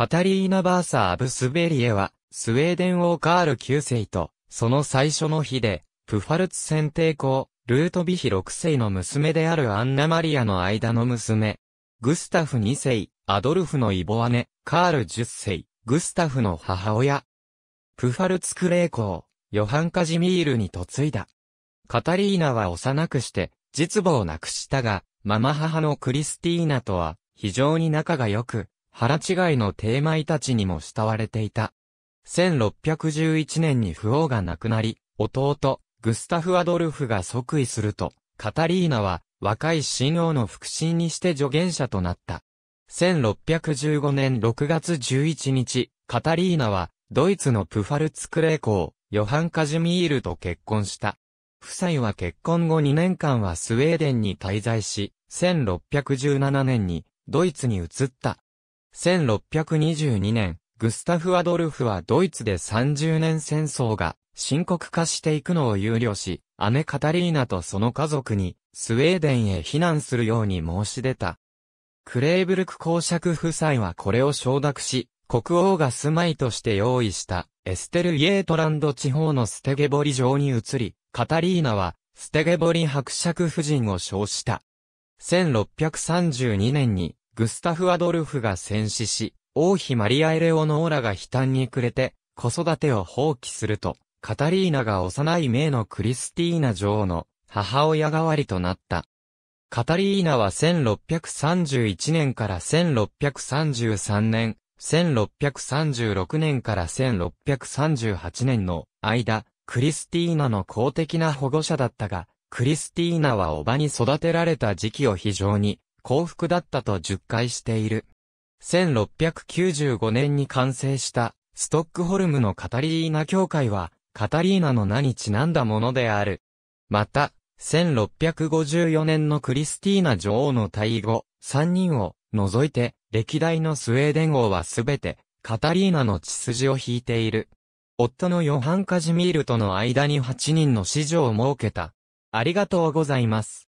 カタリーナ・バーサ・アブスベリエは、スウェーデン王カール9世と、その最初の日で、プファルツ選帝公、ルートビヒ6世の娘であるアンナ・マリアの間の娘。グスタフ2世、アドルフのイボ姉、カール10世、グスタフの母親。プファルツクレー校、ヨハン・カジミールに嫁いだ。カタリーナは幼くして、実母を亡くしたが、ママ母のクリスティーナとは、非常に仲が良く、腹違いのテーマイたちにも慕われていた。1611年に不王が亡くなり、弟、グスタフ・アドルフが即位すると、カタリーナは若い新王の腹心にして助言者となった。1615年6月11日、カタリーナはドイツのプファルツクレー公、ヨハン・カジュミールと結婚した。夫妻は結婚後2年間はスウェーデンに滞在し、1617年にドイツに移った。1622年、グスタフ・アドルフはドイツで30年戦争が深刻化していくのを憂慮し、姉カタリーナとその家族にスウェーデンへ避難するように申し出た。クレーブルク公爵夫妻はこれを承諾し、国王が住まいとして用意したエステル・イエートランド地方のステゲボリ城に移り、カタリーナはステゲボリ伯爵夫人を称した。1632年にグスタフ・アドルフが戦死し、王妃マリア・エレオノーラが悲嘆に暮れて、子育てを放棄すると、カタリーナが幼い名のクリスティーナ女王の母親代わりとなった。カタリーナは1631年から1633年、1636年から1638年の間、クリスティーナの公的な保護者だったが、クリスティーナは叔母に育てられた時期を非常に幸福だったと述懐している。1695年に完成したストックホルムのカタリーナ教会はカタリーナの名にちなんだものである。また、1654年のクリスティーナ女王の退位後、3人を除いて歴代のスウェーデン王はすべてカタリーナの血筋を引いている。夫のヨハン・カジミールとの間に8人の子女を設けた。ありがとうございます。